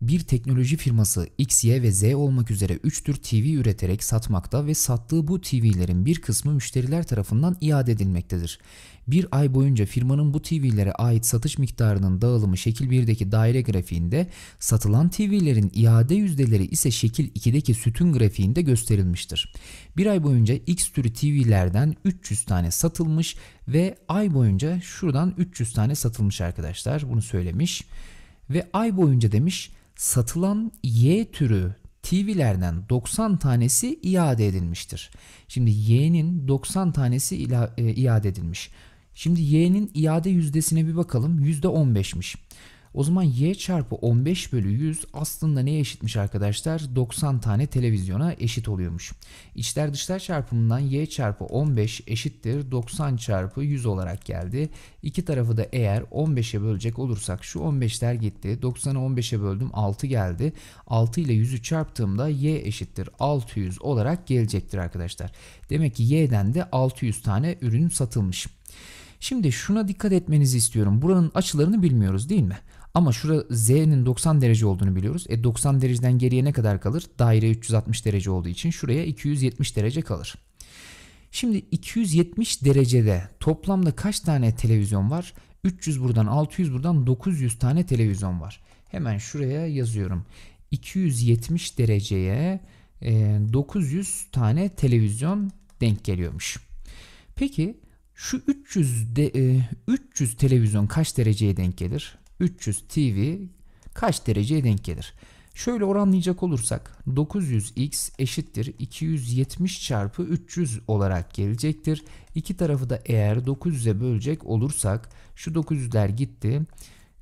Bir teknoloji firması X, Y ve Z olmak üzere 3 tür TV üreterek satmakta ve sattığı bu TV'lerin bir kısmı müşteriler tarafından iade edilmektedir. Bir ay boyunca firmanın bu TV'lere ait satış miktarının dağılımı şekil 1'deki daire grafiğinde, satılan TV'lerin iade yüzdeleri ise şekil 2'deki sütun grafiğinde gösterilmiştir. Bir ay boyunca X türü TV'lerden 300 tane satılmış ve ay boyunca şuradan 300 tane satılmış arkadaşlar bunu söylemiş. Ve ay boyunca demiş satılan Y türü TV'lerden 90 tanesi iade edilmiştir. Şimdi Y'nin 90 tanesi ila, e, iade edilmiş. Şimdi Y'nin iade yüzdesine bir bakalım. %15'miş. O zaman y çarpı 15 bölü 100 aslında neye eşitmiş arkadaşlar? 90 tane televizyona eşit oluyormuş. İçler dışlar çarpımından y çarpı 15 eşittir 90 çarpı 100 olarak geldi. İki tarafı da eğer 15'e bölecek olursak şu 15'ler gitti. 90'ı 15'e böldüm 6 geldi. 6 ile 100'ü çarptığımda y eşittir 600 olarak gelecektir arkadaşlar. Demek ki y'den de 600 tane ürün satılmış. Şimdi şuna dikkat etmenizi istiyorum. Buranın açılarını bilmiyoruz değil mi? Ama şura z'nin 90 derece olduğunu biliyoruz. E 90 dereceden geriye ne kadar kalır? Daire 360 derece olduğu için şuraya 270 derece kalır. Şimdi 270 derecede toplamda kaç tane televizyon var? 300 buradan 600 buradan 900 tane televizyon var. Hemen şuraya yazıyorum. 270 dereceye 900 e, tane televizyon denk geliyormuş. Peki şu 300 de, 300 e, televizyon kaç dereceye denk gelir? 300 TV kaç dereceye denk gelir? Şöyle oranlayacak olursak 900x eşittir 270 çarpı 300 olarak gelecektir. İki tarafı da eğer 900'e bölecek olursak şu 900'ler gitti.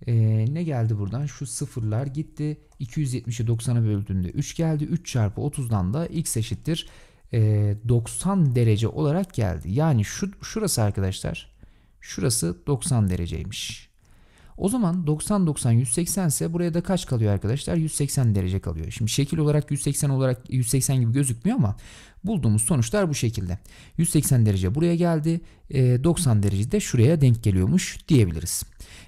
Ee, ne geldi buradan? Şu sıfırlar gitti. 270'i 90'a böldüğümde 3 geldi. 3 çarpı 30'dan da x eşittir e, ee, 90 derece olarak geldi. Yani şu şurası arkadaşlar. Şurası 90 dereceymiş. O zaman 90 90 180 ise buraya da kaç kalıyor arkadaşlar? 180 derece kalıyor. Şimdi şekil olarak 180 olarak 180 gibi gözükmüyor ama bulduğumuz sonuçlar bu şekilde. 180 derece buraya geldi. 90 e, derece de şuraya denk geliyormuş diyebiliriz.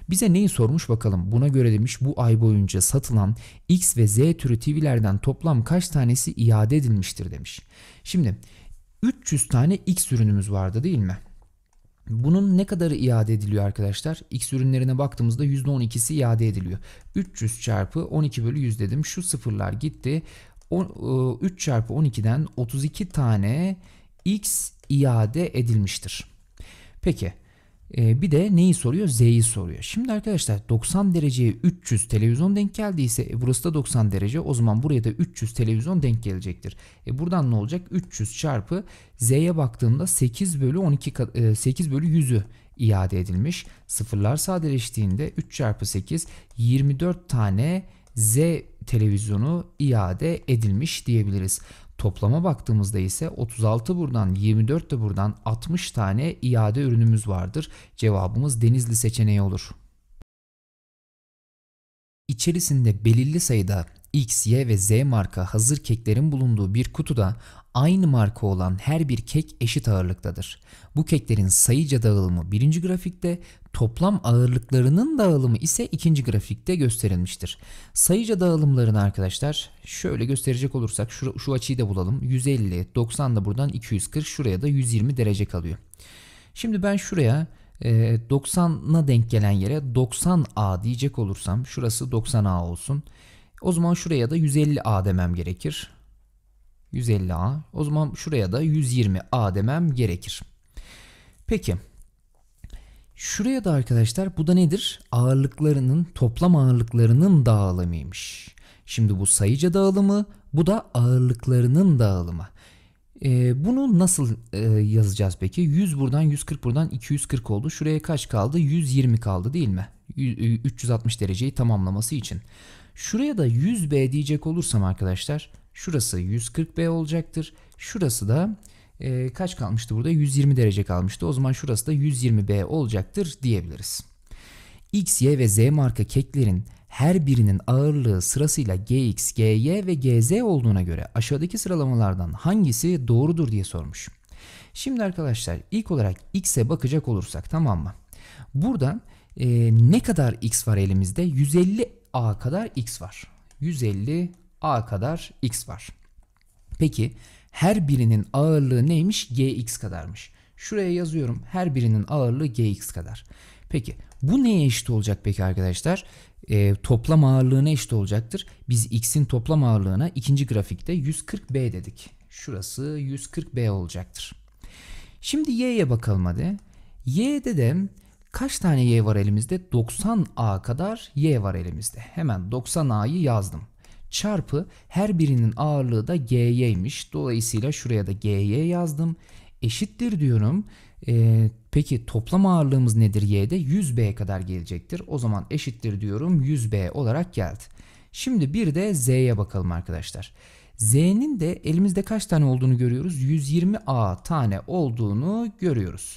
Bize neyi sormuş bakalım. Buna göre demiş bu ay boyunca satılan X ve Z türü TV'lerden toplam kaç tanesi iade edilmiştir demiş. Şimdi 300 tane X ürünümüz vardı değil mi? Bunun ne kadarı iade ediliyor arkadaşlar? X ürünlerine baktığımızda %12'si iade ediliyor. 300 çarpı 12 bölü 100 dedim. Şu sıfırlar gitti. 3 e, çarpı 12'den 32 tane X iade edilmiştir. Peki e, bir de neyi soruyor? Z'yi soruyor. Şimdi arkadaşlar 90 dereceye 300 televizyon denk geldiyse e, burası da 90 derece o zaman buraya da 300 televizyon denk gelecektir. E, buradan ne olacak? 300 çarpı Z'ye baktığında 8 bölü 12 e, 8 bölü 100'ü iade edilmiş. Sıfırlar sadeleştiğinde 3 çarpı 8 24 tane Z televizyonu iade edilmiş diyebiliriz. Toplama baktığımızda ise 36 buradan 24 de buradan 60 tane iade ürünümüz vardır. Cevabımız Denizli seçeneği olur. İçerisinde belirli sayıda X, Y ve Z marka hazır keklerin bulunduğu bir kutuda aynı marka olan her bir kek eşit ağırlıktadır. Bu keklerin sayıca dağılımı birinci grafikte, toplam ağırlıklarının dağılımı ise ikinci grafikte gösterilmiştir. Sayıca dağılımlarını arkadaşlar şöyle gösterecek olursak şu, şu açıyı da bulalım. 150, 90 da buradan 240, şuraya da 120 derece kalıyor. Şimdi ben şuraya 90'a e, denk gelen yere 90A diyecek olursam şurası 90A olsun. O zaman şuraya da 150A demem gerekir. 150A. O zaman şuraya da 120A demem gerekir. Peki. Şuraya da arkadaşlar bu da nedir? Ağırlıklarının toplam ağırlıklarının dağılımıymış. Şimdi bu sayıca dağılımı bu da ağırlıklarının dağılımı. Ee, bunu nasıl e, yazacağız peki? 100 buradan 140 buradan 240 oldu. Şuraya kaç kaldı? 120 kaldı değil mi? 360 dereceyi tamamlaması için. Şuraya da 100B diyecek olursam arkadaşlar Şurası 140B olacaktır. Şurası da e, kaç kalmıştı burada? 120 derece kalmıştı. O zaman şurası da 120B olacaktır diyebiliriz. X, Y ve Z marka keklerin her birinin ağırlığı sırasıyla GX, GY ve GZ olduğuna göre aşağıdaki sıralamalardan hangisi doğrudur diye sormuş. Şimdi arkadaşlar ilk olarak X'e bakacak olursak tamam mı? Burada e, ne kadar X var elimizde? 150A kadar X var. 150 a kadar x var. Peki her birinin ağırlığı neymiş? gx kadarmış. Şuraya yazıyorum her birinin ağırlığı gx kadar. Peki bu neye eşit olacak peki arkadaşlar? E, toplam ağırlığına eşit olacaktır. Biz x'in toplam ağırlığına ikinci grafikte 140b dedik. Şurası 140b olacaktır. Şimdi y'ye bakalım hadi. Y'de de kaç tane y var elimizde? 90a kadar y var elimizde. Hemen 90a'yı yazdım çarpı her birinin ağırlığı da gy'ymiş. Dolayısıyla şuraya da gy yazdım. Eşittir diyorum. Ee, peki toplam ağırlığımız nedir y'de? 100b kadar gelecektir. O zaman eşittir diyorum 100b olarak geldi. Şimdi bir de z'ye bakalım arkadaşlar. Z'nin de elimizde kaç tane olduğunu görüyoruz? 120A tane olduğunu görüyoruz.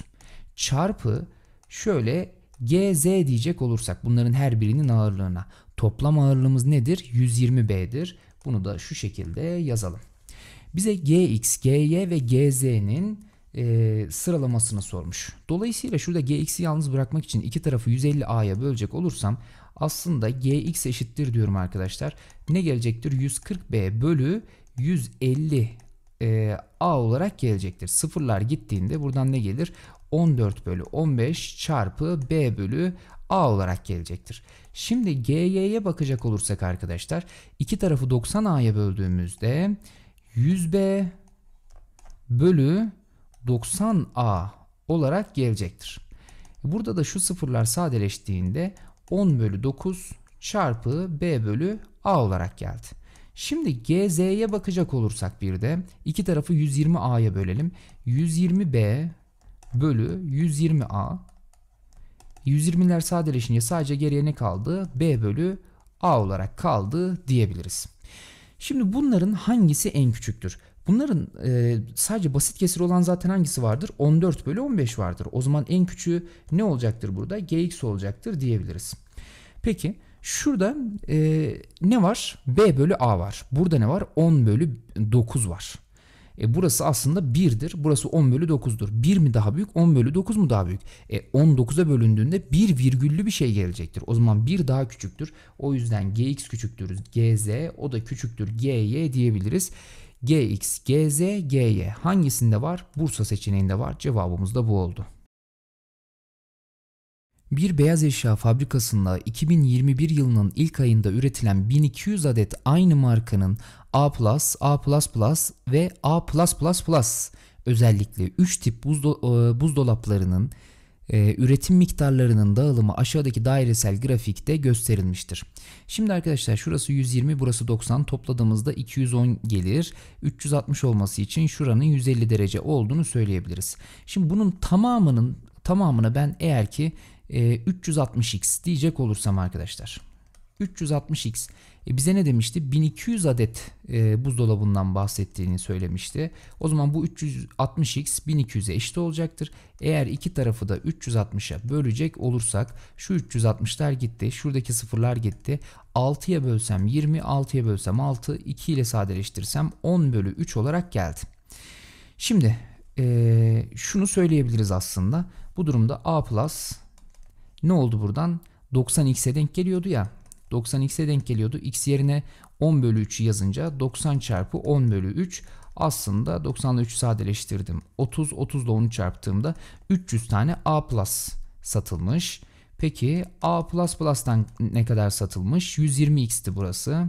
Çarpı şöyle GZ diyecek olursak bunların her birinin ağırlığına. Toplam ağırlığımız nedir? 120B'dir. Bunu da şu şekilde yazalım. Bize Gx, Gy ve Gz'nin e, sıralamasını sormuş. Dolayısıyla şurada Gx'i yalnız bırakmak için iki tarafı 150A'ya bölecek olursam aslında Gx eşittir diyorum arkadaşlar. Ne gelecektir? 140B bölü 150 e, A olarak gelecektir. Sıfırlar gittiğinde buradan ne gelir? 14 bölü 15 çarpı B bölü A olarak gelecektir. Şimdi GY'ye bakacak olursak arkadaşlar iki tarafı 90 A'ya böldüğümüzde 100B bölü 90 A olarak gelecektir. Burada da şu sıfırlar sadeleştiğinde 10 bölü 9 çarpı B bölü A olarak geldi. Şimdi GZ'ye bakacak olursak bir de iki tarafı 120A'ya bölelim. 120B bölü 120A 120'ler sadeleşince sadece geriye ne kaldı? B bölü A olarak kaldı diyebiliriz. Şimdi bunların hangisi en küçüktür? Bunların e, sadece basit kesir olan zaten hangisi vardır? 14 bölü 15 vardır. O zaman en küçüğü ne olacaktır burada? Gx olacaktır diyebiliriz. Peki şurada e, ne var? B bölü A var. Burada ne var? 10 bölü 9 var. E burası aslında 1'dir. Burası 10 bölü 9'dur. 1 mi daha büyük 10 bölü 9 mu daha büyük? E 19'a bölündüğünde 1 virgüllü bir şey gelecektir. O zaman 1 daha küçüktür. O yüzden gx küçüktür gz o da küçüktür gy diyebiliriz. gx, gz, gy hangisinde var? Bursa seçeneğinde var. Cevabımız da bu oldu. Bir beyaz eşya fabrikasında 2021 yılının ilk ayında üretilen 1200 adet aynı markanın A+, A++ ve A+++ özellikle 3 tip buzdo e, buzdolaplarının e, üretim miktarlarının dağılımı aşağıdaki dairesel grafikte gösterilmiştir. Şimdi arkadaşlar şurası 120 burası 90 topladığımızda 210 gelir. 360 olması için şuranın 150 derece olduğunu söyleyebiliriz. Şimdi bunun tamamının tamamını ben eğer ki 360x ee, diyecek olursam arkadaşlar. 360x e bize ne demişti? 1200 adet e, buzdolabından bahsettiğini söylemişti. O zaman bu 360x 1200'e eşit olacaktır. Eğer iki tarafı da 360'a bölecek olursak şu 360'lar gitti. Şuradaki sıfırlar gitti. 6'ya bölsem 20, 6'ya bölsem 6, 2 ile sadeleştirsem 10 bölü 3 olarak geldi. Şimdi e, şunu söyleyebiliriz aslında. Bu durumda a plus ne oldu buradan? 90x'e denk geliyordu ya. 90x'e denk geliyordu. x yerine 10 bölü 3 yazınca 90 çarpı 10 bölü 3 aslında 90 ile 3'ü sadeleştirdim. 30, 30 ile 10'u çarptığımda 300 tane A plus satılmış. Peki A plus plus'tan ne kadar satılmış? 120x'ti burası.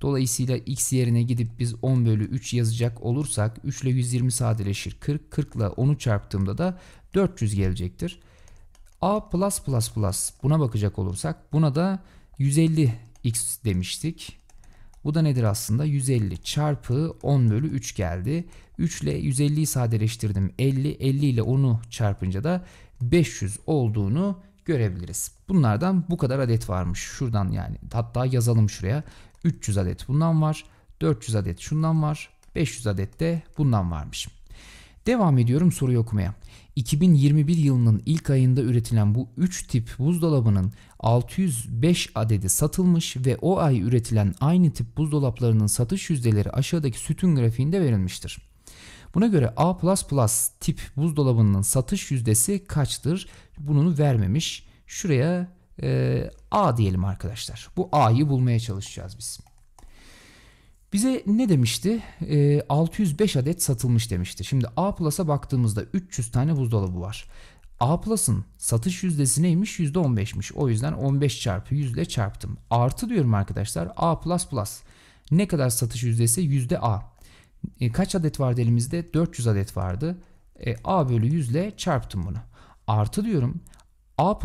Dolayısıyla x yerine gidip biz 10 bölü 3 yazacak olursak 3 ile 120 sadeleşir 40. 40 ile 10'u çarptığımda da 400 gelecektir. A++ buna bakacak olursak buna da 150x demiştik. Bu da nedir aslında? 150 çarpı 10 bölü 3 geldi. 3 ile 150'yi sadeleştirdim. 50, 50 ile 10'u çarpınca da 500 olduğunu görebiliriz. Bunlardan bu kadar adet varmış. Şuradan yani hatta yazalım şuraya. 300 adet bundan var. 400 adet şundan var. 500 adet de bundan varmış. Devam ediyorum soruyu okumaya. 2021 yılının ilk ayında üretilen bu 3 tip buzdolabının 605 adedi satılmış ve o ay üretilen aynı tip buzdolaplarının satış yüzdeleri aşağıdaki sütun grafiğinde verilmiştir. Buna göre A++ tip buzdolabının satış yüzdesi kaçtır? Bununu vermemiş. Şuraya e, A diyelim arkadaşlar. Bu A'yı bulmaya çalışacağız biz. Bize ne demişti? E, ee, 605 adet satılmış demişti. Şimdi A Plus'a baktığımızda 300 tane buzdolabı var. A Plus'ın satış yüzdesi neymiş? %15'miş. O yüzden 15 çarpı 100 ile çarptım. Artı diyorum arkadaşlar A Plus Plus. Ne kadar satış yüzdesi? Yüzde A. E, kaç adet vardı elimizde? 400 adet vardı. E, A bölü 100 ile çarptım bunu. Artı diyorum A++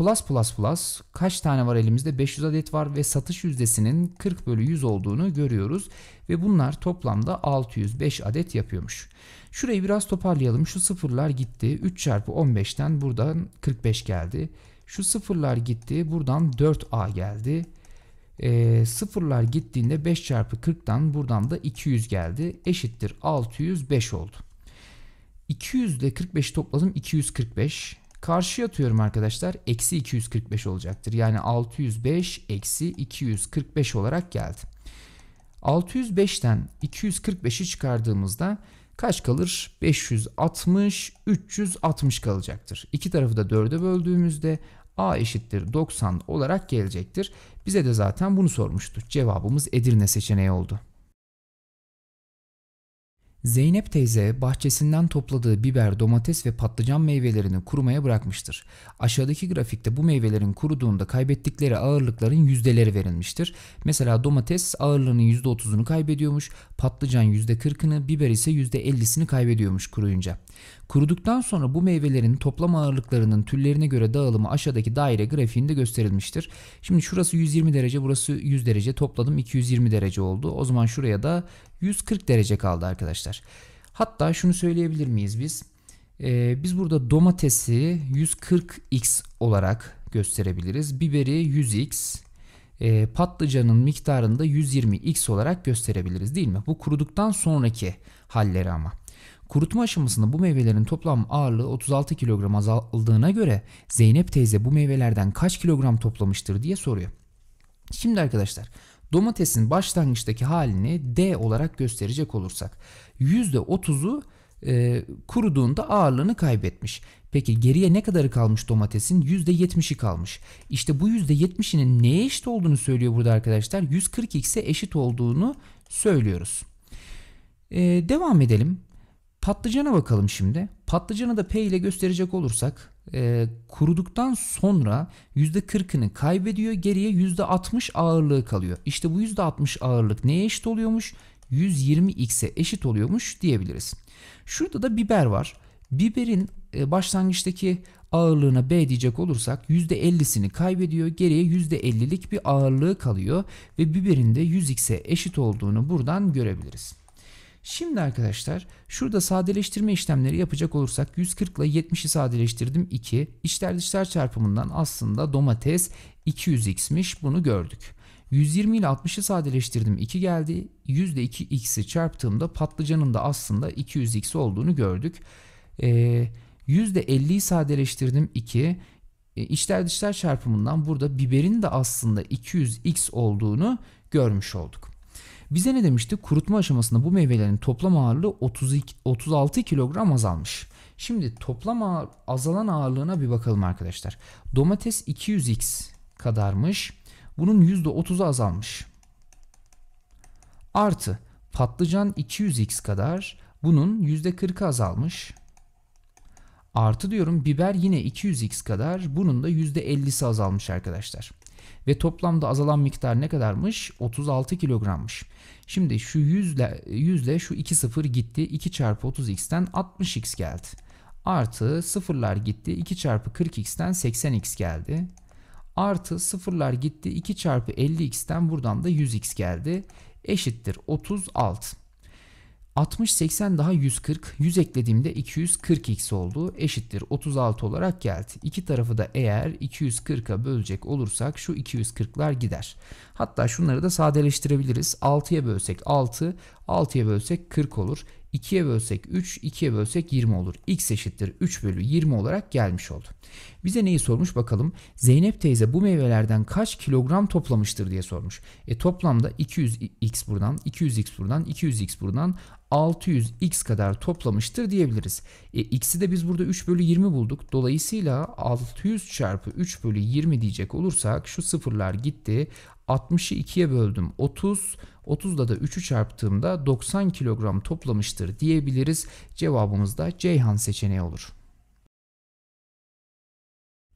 kaç tane var elimizde? 500 adet var ve satış yüzdesinin 40 bölü 100 olduğunu görüyoruz. Ve bunlar toplamda 605 adet yapıyormuş. Şurayı biraz toparlayalım. Şu sıfırlar gitti. 3 çarpı 15'ten buradan 45 geldi. Şu sıfırlar gitti. Buradan 4A geldi. E, sıfırlar gittiğinde 5 çarpı 40'tan buradan da 200 geldi. Eşittir 605 oldu. 200 ile 45'i topladım 245. Karşı atıyorum arkadaşlar. Eksi 245 olacaktır. Yani 605 eksi 245 olarak geldi. 605'ten 245'i çıkardığımızda kaç kalır? 560, 360 kalacaktır. İki tarafı da 4'e böldüğümüzde A eşittir 90 olarak gelecektir. Bize de zaten bunu sormuştu. Cevabımız Edirne seçeneği oldu. Zeynep teyze bahçesinden topladığı biber, domates ve patlıcan meyvelerini kurumaya bırakmıştır. Aşağıdaki grafikte bu meyvelerin kuruduğunda kaybettikleri ağırlıkların yüzdeleri verilmiştir. Mesela domates ağırlığının %30'unu kaybediyormuş, patlıcan %40'ını, biber ise %50'sini kaybediyormuş kuruyunca. Kuruduktan sonra bu meyvelerin toplam ağırlıklarının türlerine göre dağılımı aşağıdaki daire grafiğinde gösterilmiştir. Şimdi şurası 120 derece burası 100 derece topladım 220 derece oldu. O zaman şuraya da 140 derece kaldı arkadaşlar. Hatta şunu söyleyebilir miyiz biz? Ee, biz burada domatesi 140x olarak gösterebiliriz. Biberi 100x, e, ee, patlıcanın miktarını da 120x olarak gösterebiliriz değil mi? Bu kuruduktan sonraki halleri ama. Kurutma aşamasında bu meyvelerin toplam ağırlığı 36 kilogram azaldığına göre Zeynep teyze bu meyvelerden kaç kilogram toplamıştır diye soruyor. Şimdi arkadaşlar domatesin başlangıçtaki halini D olarak gösterecek olursak %30'u e, kuruduğunda ağırlığını kaybetmiş. Peki geriye ne kadarı kalmış domatesin? %70'i kalmış. İşte bu %70'inin neye eşit olduğunu söylüyor burada arkadaşlar. 140x'e eşit olduğunu söylüyoruz. E, devam edelim. Patlıcana bakalım şimdi. Patlıcanı da P ile gösterecek olursak e, kuruduktan sonra %40'ını kaybediyor. Geriye %60 ağırlığı kalıyor. İşte bu %60 ağırlık neye eşit oluyormuş? 120x'e eşit oluyormuş diyebiliriz. Şurada da biber var. Biberin e, başlangıçtaki ağırlığına B diyecek olursak %50'sini kaybediyor. Geriye %50'lik bir ağırlığı kalıyor ve biberin de 100x'e eşit olduğunu buradan görebiliriz. Şimdi arkadaşlar şurada sadeleştirme işlemleri yapacak olursak 140 ile 70'i sadeleştirdim 2. İçler dışlar çarpımından aslında domates 200x'miş bunu gördük. 120 ile 60'ı sadeleştirdim 2 geldi. %2x'i çarptığımda patlıcanın da aslında 200x olduğunu gördük. Ee, %50'yi sadeleştirdim 2. E, ee, içler dışlar çarpımından burada biberin de aslında 200x olduğunu görmüş olduk. Bize ne demişti? Kurutma aşamasında bu meyvelerin toplam ağırlığı 32, 36 kilogram azalmış. Şimdi toplam ağır, azalan ağırlığına bir bakalım arkadaşlar. Domates 200x kadarmış. Bunun %30'u azalmış. Artı patlıcan 200x kadar. Bunun %40'ı azalmış. Artı diyorum biber yine 200x kadar. Bunun da %50'si azalmış arkadaşlar. Ve toplamda azalan miktar ne kadarmış? 36 kilogrammış. Şimdi şu 100 ile, 100 ile şu 2 sıfır gitti. 2 çarpı 30x'ten 60x geldi. Artı sıfırlar gitti. 2 çarpı 40x'ten 80x geldi. Artı sıfırlar gitti. 2 çarpı 50x'ten buradan da 100x geldi. Eşittir 36. 60-80 daha 140. 100 eklediğimde 240x oldu. Eşittir 36 olarak geldi. İki tarafı da eğer 240'a bölecek olursak şu 240'lar gider. Hatta şunları da sadeleştirebiliriz. 6'ya bölsek 6, 6'ya bölsek 40 olur. 2'ye bölsek 3, 2'ye bölsek 20 olur. X eşittir 3 bölü 20 olarak gelmiş oldu. Bize neyi sormuş bakalım. Zeynep teyze bu meyvelerden kaç kilogram toplamıştır diye sormuş. E toplamda 200x buradan, 200x buradan, 200x buradan 600x kadar toplamıştır diyebiliriz. E, x'i de biz burada 3 bölü 20 bulduk. Dolayısıyla 600 çarpı 3 bölü 20 diyecek olursak şu sıfırlar gitti. 60'ı 2'ye böldüm 30. 30'da da 3'ü çarptığımda 90 kilogram toplamıştır diyebiliriz. Cevabımız da Ceyhan seçeneği olur.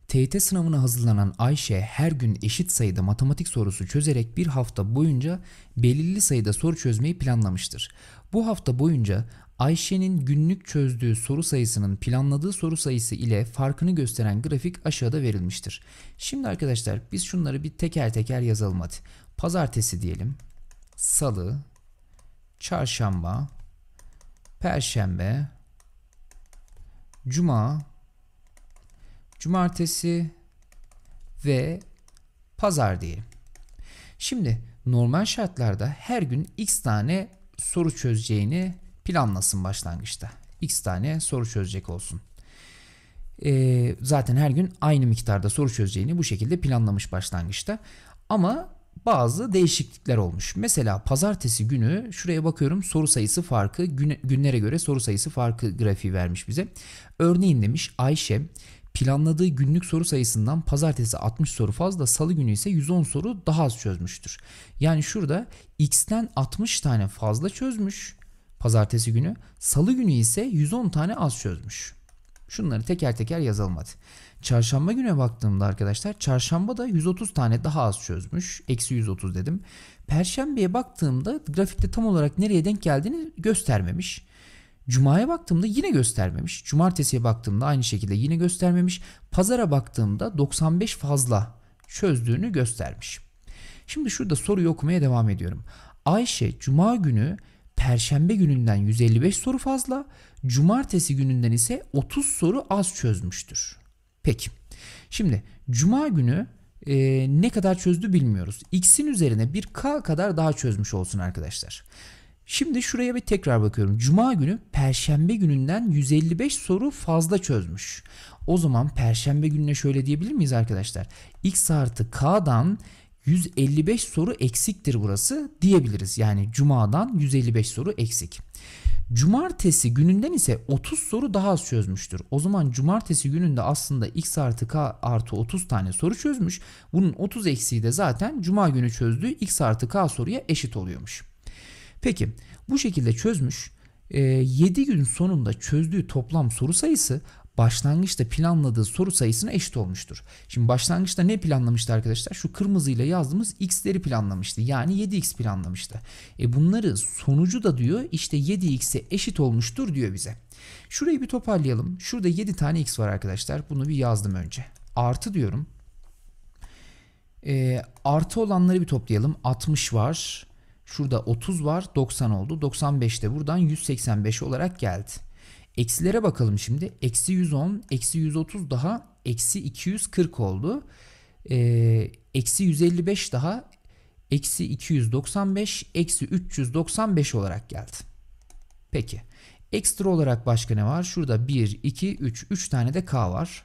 TYT sınavına hazırlanan Ayşe her gün eşit sayıda matematik sorusu çözerek bir hafta boyunca belirli sayıda soru çözmeyi planlamıştır. Bu hafta boyunca Ayşe'nin günlük çözdüğü soru sayısının planladığı soru sayısı ile farkını gösteren grafik aşağıda verilmiştir. Şimdi arkadaşlar biz şunları bir teker teker yazalım hadi. Pazartesi diyelim. Salı, çarşamba, perşembe, cuma, cumartesi ve pazar diyelim. Şimdi normal şartlarda her gün x tane soru çözeceğini planlasın başlangıçta. X tane soru çözecek olsun. Ee, zaten her gün aynı miktarda soru çözeceğini bu şekilde planlamış başlangıçta. Ama bazı değişiklikler olmuş. Mesela pazartesi günü şuraya bakıyorum soru sayısı farkı gün, günlere göre soru sayısı farkı grafiği vermiş bize. Örneğin demiş Ayşe planladığı günlük soru sayısından pazartesi 60 soru fazla salı günü ise 110 soru daha az çözmüştür. Yani şurada x'ten 60 tane fazla çözmüş Pazartesi günü. Salı günü ise 110 tane az çözmüş. Şunları teker teker yazalım hadi. Çarşamba güne baktığımda arkadaşlar çarşamba da 130 tane daha az çözmüş. Eksi 130 dedim. Perşembeye baktığımda grafikte tam olarak nereye denk geldiğini göstermemiş. Cuma'ya baktığımda yine göstermemiş. Cumartesiye baktığımda aynı şekilde yine göstermemiş. Pazara baktığımda 95 fazla çözdüğünü göstermiş. Şimdi şurada soruyu okumaya devam ediyorum. Ayşe cuma günü Perşembe gününden 155 soru fazla, cumartesi gününden ise 30 soru az çözmüştür. Peki. Şimdi cuma günü e, ne kadar çözdü bilmiyoruz. X'in üzerine bir K kadar daha çözmüş olsun arkadaşlar. Şimdi şuraya bir tekrar bakıyorum. Cuma günü perşembe gününden 155 soru fazla çözmüş. O zaman perşembe gününe şöyle diyebilir miyiz arkadaşlar? X artı K'dan 155 soru eksiktir burası diyebiliriz. Yani cumadan 155 soru eksik. Cumartesi gününden ise 30 soru daha az çözmüştür. O zaman cumartesi gününde aslında x artı k artı 30 tane soru çözmüş. Bunun 30 eksiği de zaten cuma günü çözdüğü x artı k soruya eşit oluyormuş. Peki bu şekilde çözmüş. 7 gün sonunda çözdüğü toplam soru sayısı başlangıçta planladığı soru sayısına eşit olmuştur. Şimdi başlangıçta ne planlamıştı arkadaşlar? Şu kırmızıyla yazdığımız x'leri planlamıştı. Yani 7x planlamıştı. E bunları sonucu da diyor işte 7x'e eşit olmuştur diyor bize. Şurayı bir toparlayalım. Şurada 7 tane x var arkadaşlar. Bunu bir yazdım önce. Artı diyorum. E, artı olanları bir toplayalım. 60 var. Şurada 30 var. 90 oldu. 95 de buradan 185 olarak geldi. Eksilere bakalım şimdi. Eksi 110, eksi 130 daha eksi 240 oldu. Ee, eksi 155 daha eksi 295, eksi 395 olarak geldi. Peki. Ekstra olarak başka ne var? Şurada 1, 2, 3, 3 tane de k var.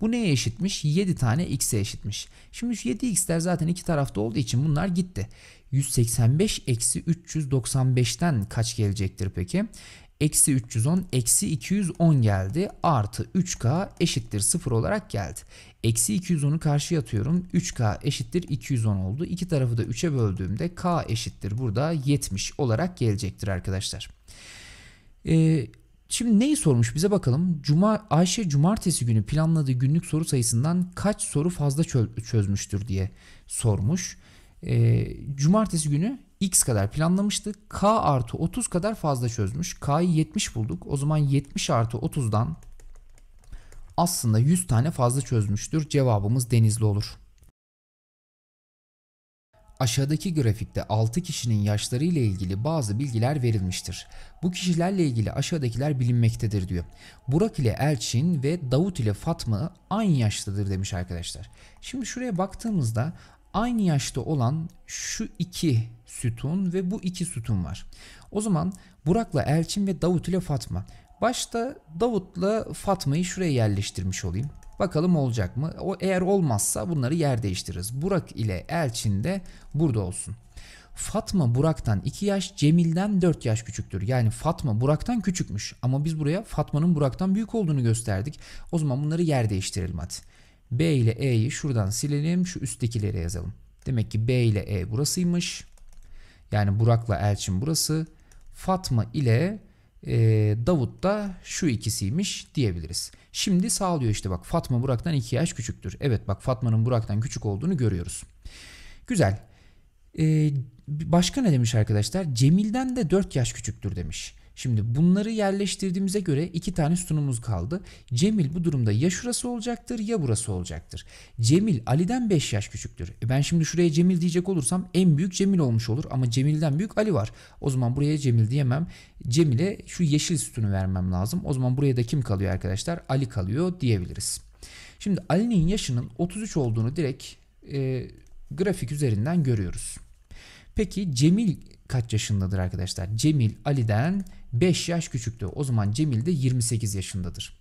Bu neye eşitmiş? 7 tane x'e eşitmiş. Şimdi şu 7x'ler zaten iki tarafta olduğu için bunlar gitti. 185 eksi 395'ten kaç gelecektir peki? eksi 310 eksi 210 geldi. Artı 3K eşittir 0 olarak geldi. Eksi 210'u karşıya atıyorum. 3K eşittir 210 oldu. İki tarafı da 3'e böldüğümde K eşittir. Burada 70 olarak gelecektir arkadaşlar. Ee, şimdi neyi sormuş bize bakalım. Cuma, Ayşe cumartesi günü planladığı günlük soru sayısından kaç soru fazla çözmüştür diye sormuş. E, cumartesi günü x kadar planlamıştı. k artı 30 kadar fazla çözmüş. k'yı 70 bulduk. O zaman 70 artı 30'dan aslında 100 tane fazla çözmüştür. Cevabımız denizli olur. Aşağıdaki grafikte 6 kişinin yaşları ile ilgili bazı bilgiler verilmiştir. Bu kişilerle ilgili aşağıdakiler bilinmektedir diyor. Burak ile Elçin ve Davut ile Fatma aynı yaştadır demiş arkadaşlar. Şimdi şuraya baktığımızda aynı yaşta olan şu iki sütun ve bu iki sütun var. O zaman Burak'la Elçin ve Davut ile Fatma. Başta Davut'la Fatma'yı şuraya yerleştirmiş olayım. Bakalım olacak mı? O eğer olmazsa bunları yer değiştiririz. Burak ile Elçin de burada olsun. Fatma Burak'tan 2 yaş, Cemil'den 4 yaş küçüktür. Yani Fatma Burak'tan küçükmüş ama biz buraya Fatma'nın Burak'tan büyük olduğunu gösterdik. O zaman bunları yer değiştirelim hadi. B ile E'yi şuradan silelim. Şu üsttekilere yazalım. Demek ki B ile E burasıymış. Yani Burak'la Elçin burası. Fatma ile e, Davut da şu ikisiymiş diyebiliriz. Şimdi sağlıyor işte bak Fatma Burak'tan 2 yaş küçüktür. Evet bak Fatma'nın Burak'tan küçük olduğunu görüyoruz. Güzel. Ee, başka ne demiş arkadaşlar? Cemil'den de 4 yaş küçüktür demiş. Şimdi bunları yerleştirdiğimize göre iki tane sütunumuz kaldı. Cemil bu durumda ya şurası olacaktır ya burası olacaktır. Cemil Ali'den 5 yaş küçüktür. E ben şimdi şuraya Cemil diyecek olursam en büyük Cemil olmuş olur ama Cemil'den büyük Ali var. O zaman buraya Cemil diyemem. Cemil'e şu yeşil sütunu vermem lazım. O zaman buraya da kim kalıyor arkadaşlar? Ali kalıyor diyebiliriz. Şimdi Ali'nin yaşının 33 olduğunu direkt e, grafik üzerinden görüyoruz. Peki Cemil kaç yaşındadır arkadaşlar? Cemil Ali'den 5 yaş küçüktü. O zaman Cemil de 28 yaşındadır.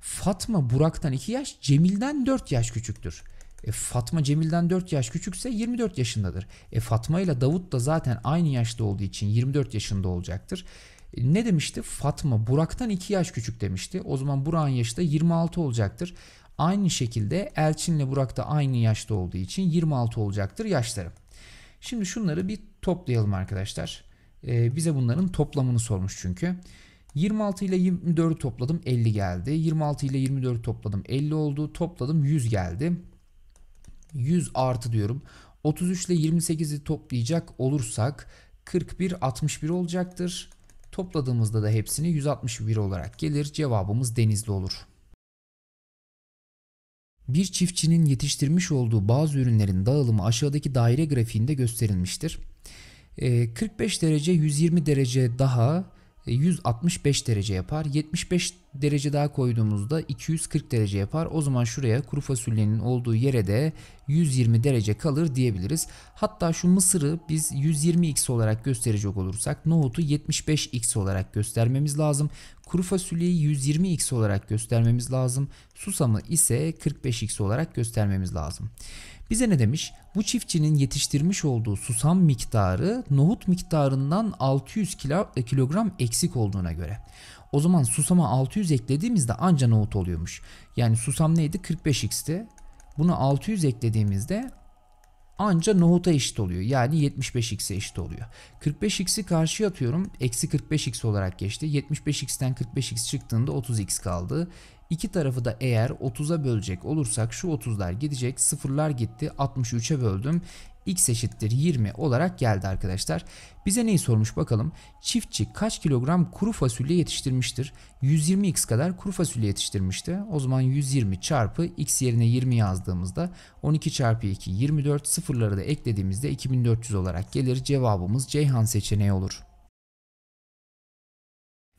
Fatma Burak'tan 2 yaş, Cemil'den 4 yaş küçüktür. E, Fatma Cemil'den 4 yaş küçükse 24 yaşındadır. E, Fatma ile Davut da zaten aynı yaşta olduğu için 24 yaşında olacaktır. E, ne demişti? Fatma Burak'tan 2 yaş küçük demişti. O zaman Burak'ın yaşı da 26 olacaktır. Aynı şekilde Elçin ile Burak da aynı yaşta olduğu için 26 olacaktır yaşları. Şimdi şunları bir toplayalım arkadaşlar. Ee, bize bunların toplamını sormuş çünkü. 26 ile 24 topladım 50 geldi. 26 ile 24 topladım 50 oldu. Topladım 100 geldi. 100 artı diyorum. 33 ile 28'i toplayacak olursak 41 61 olacaktır. Topladığımızda da hepsini 161 olarak gelir. Cevabımız denizli olur. Bir çiftçinin yetiştirmiş olduğu bazı ürünlerin dağılımı aşağıdaki daire grafiğinde gösterilmiştir. 45 ee, derece 120 derece daha 165 e, derece yapar. 75 derece daha koyduğumuzda 240 derece yapar. O zaman şuraya kuru fasulyenin olduğu yere de 120 derece kalır diyebiliriz. Hatta şu mısırı biz 120x olarak gösterecek olursak nohutu 75x olarak göstermemiz lazım. Kuru fasulyeyi 120x olarak göstermemiz lazım. Susamı ise 45x olarak göstermemiz lazım. Bize ne demiş? Bu çiftçinin yetiştirmiş olduğu susam miktarı nohut miktarından 600 e, kilogram eksik olduğuna göre. O zaman susama 600 eklediğimizde anca nohut oluyormuş. Yani susam neydi? 45x'ti. Buna 600 eklediğimizde anca nohuta eşit oluyor. Yani 75x'e eşit oluyor. 45x'i karşıya atıyorum. Eksi 45x olarak geçti. 75x'ten 45x çıktığında 30x kaldı. İki tarafı da eğer 30'a bölecek olursak şu 30'lar gidecek. Sıfırlar gitti. 63'e böldüm x eşittir 20 olarak geldi arkadaşlar. Bize neyi sormuş bakalım. Çiftçi kaç kilogram kuru fasulye yetiştirmiştir? 120x kadar kuru fasulye yetiştirmişti. O zaman 120 çarpı x yerine 20 yazdığımızda 12 çarpı 2 24 sıfırları da eklediğimizde 2400 olarak gelir. Cevabımız Ceyhan seçeneği olur.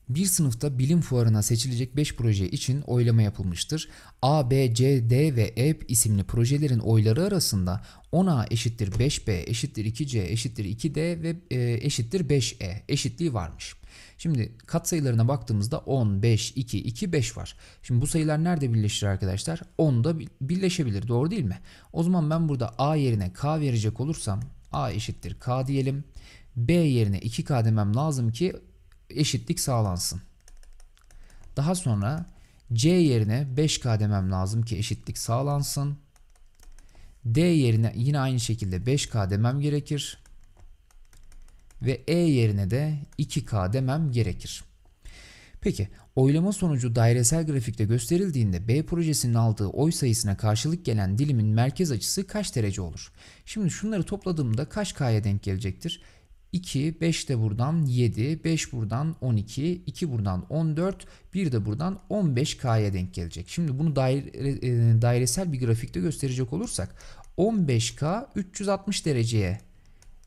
Bir sınıfta bilim fuarına seçilecek 5 proje için oylama yapılmıştır. A, B, C, D ve E isimli projelerin oyları arasında 10A eşittir 5B eşittir 2C eşittir 2D ve e, eşittir 5E eşitliği varmış. Şimdi katsayılarına baktığımızda 10, 5, 2, 2, 5 var. Şimdi bu sayılar nerede birleşir arkadaşlar? 10'da birleşebilir doğru değil mi? O zaman ben burada A yerine K verecek olursam A eşittir K diyelim. B yerine 2K demem lazım ki eşitlik sağlansın. Daha sonra C yerine 5K demem lazım ki eşitlik sağlansın. D yerine yine aynı şekilde 5K demem gerekir. Ve E yerine de 2K demem gerekir. Peki oylama sonucu dairesel grafikte gösterildiğinde B projesinin aldığı oy sayısına karşılık gelen dilimin merkez açısı kaç derece olur? Şimdi şunları topladığımda kaç K'ya denk gelecektir? 2, 5 de buradan 7, 5 buradan 12, 2 buradan 14, 1 de buradan 15K'ya denk gelecek. Şimdi bunu daire, e, dairesel bir grafikte gösterecek olursak 15K 360 dereceye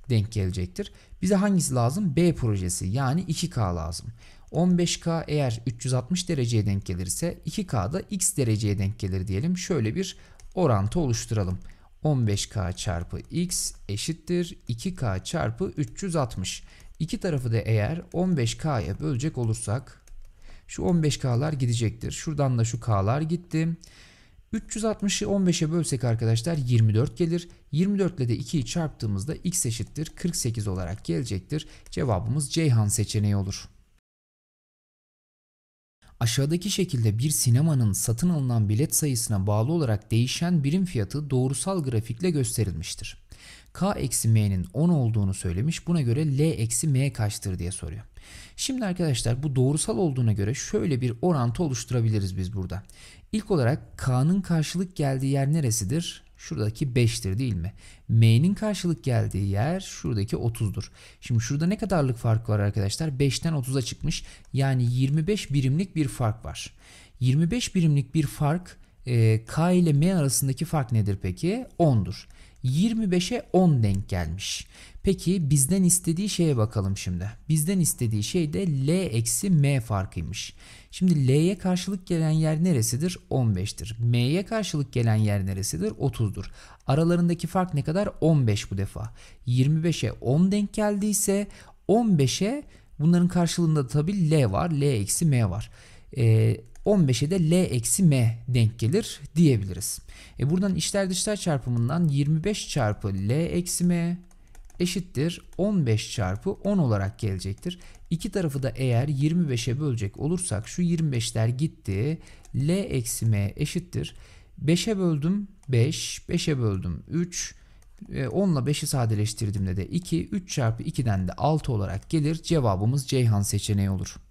denk gelecektir. Bize hangisi lazım? B projesi yani 2K lazım. 15K eğer 360 dereceye denk gelirse 2K da X dereceye denk gelir diyelim. Şöyle bir orantı oluşturalım. 15k çarpı x eşittir 2k çarpı 360. İki tarafı da eğer 15k'ya bölecek olursak şu 15k'lar gidecektir. Şuradan da şu k'lar gitti. 360'ı 15'e bölsek arkadaşlar 24 gelir. 24 ile de 2'yi çarptığımızda x eşittir 48 olarak gelecektir. Cevabımız Ceyhan seçeneği olur. Aşağıdaki şekilde bir sinemanın satın alınan bilet sayısına bağlı olarak değişen birim fiyatı doğrusal grafikle gösterilmiştir. K-M'nin 10 olduğunu söylemiş. Buna göre L-M kaçtır diye soruyor. Şimdi arkadaşlar bu doğrusal olduğuna göre şöyle bir orantı oluşturabiliriz biz burada. İlk olarak K'nın karşılık geldiği yer neresidir? şuradaki 5'tir değil mi? M'nin karşılık geldiği yer şuradaki 30'dur. Şimdi şurada ne kadarlık fark var arkadaşlar? 5'ten 30'a çıkmış. Yani 25 birimlik bir fark var. 25 birimlik bir fark e, K ile M arasındaki fark nedir peki? 10'dur. 25'e 10 denk gelmiş. Peki bizden istediği şeye bakalım şimdi. Bizden istediği şey de L eksi M farkıymış. Şimdi L'ye karşılık gelen yer neresidir? 15'tir. M'ye karşılık gelen yer neresidir? 30'dur. Aralarındaki fark ne kadar? 15 bu defa. 25'e 10 denk geldiyse 15'e bunların karşılığında tabi L var. L eksi M var. Ee, 15'e de L eksi M denk gelir diyebiliriz. E buradan içler dışlar çarpımından 25 çarpı L eksi M eşittir 15 çarpı 10 olarak gelecektir. İki tarafı da eğer 25'e bölecek olursak şu 25'ler gitti. L eksi M eşittir. 5'e böldüm 5, 5'e böldüm 3, 10 ile 5'i sadeleştirdiğimde de 2, 3 çarpı 2'den de 6 olarak gelir. Cevabımız Ceyhan seçeneği olur.